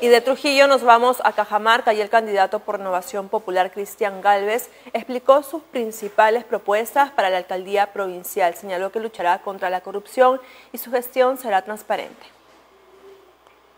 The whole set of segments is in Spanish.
Y de Trujillo nos vamos a Cajamarca y el candidato por Innovación Popular Cristian Galvez explicó sus principales propuestas para la alcaldía provincial. Señaló que luchará contra la corrupción y su gestión será transparente.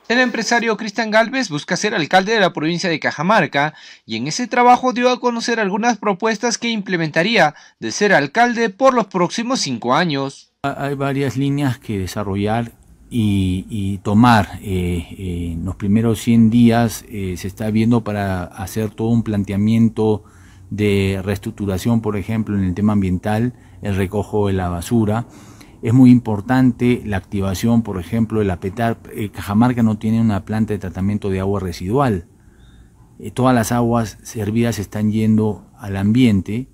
El empresario Cristian Galvez busca ser alcalde de la provincia de Cajamarca y en ese trabajo dio a conocer algunas propuestas que implementaría de ser alcalde por los próximos cinco años. Hay varias líneas que desarrollar y, tomar eh, eh, en los primeros 100 días eh, se está viendo para hacer todo un planteamiento de reestructuración, por ejemplo, en el tema ambiental, el recojo de la basura. Es muy importante la activación, por ejemplo, de la Cajamarca no tiene una planta de tratamiento de agua residual. todas las aguas servidas están yendo al ambiente,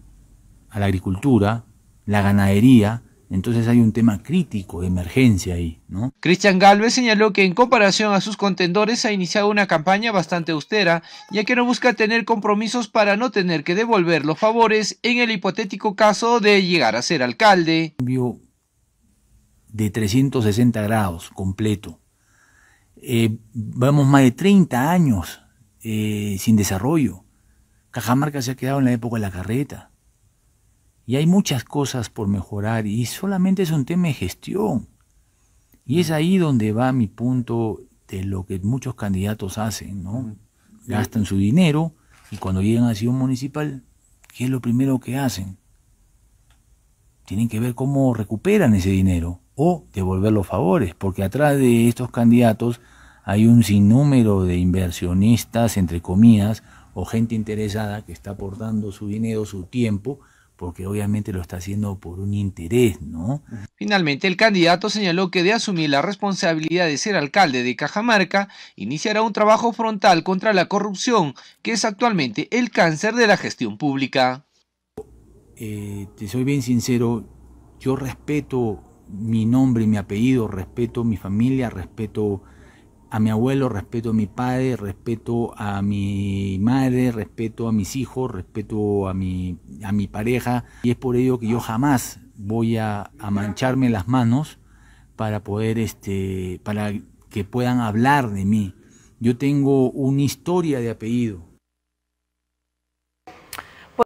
a la agricultura, la ganadería, entonces hay un tema crítico de emergencia ahí, ¿no? Cristian Galvez señaló que en comparación a sus contendores ha iniciado una campaña bastante austera, ya que no busca tener compromisos para no tener que devolver los favores en el hipotético caso de llegar a ser alcalde. Cambio de 360 grados completo. Eh, vamos más de 30 años eh, sin desarrollo. Cajamarca se ha quedado en la época de la carreta. Y hay muchas cosas por mejorar y solamente es un tema de gestión. Y es ahí donde va mi punto de lo que muchos candidatos hacen, ¿no? Gastan su dinero y cuando llegan a un Municipal, ¿qué es lo primero que hacen? Tienen que ver cómo recuperan ese dinero o devolver los favores, porque atrás de estos candidatos hay un sinnúmero de inversionistas, entre comillas, o gente interesada que está aportando su dinero, su tiempo, porque obviamente lo está haciendo por un interés, ¿no? Finalmente, el candidato señaló que de asumir la responsabilidad de ser alcalde de Cajamarca, iniciará un trabajo frontal contra la corrupción, que es actualmente el cáncer de la gestión pública. Eh, te soy bien sincero, yo respeto mi nombre y mi apellido, respeto mi familia, respeto a mi abuelo, respeto a mi padre, respeto a mi madre, respeto a mis hijos, respeto a mi, a mi pareja. Y es por ello que yo jamás voy a, mancharme las manos para poder, este, para que puedan hablar de mí. Yo tengo una historia de apellido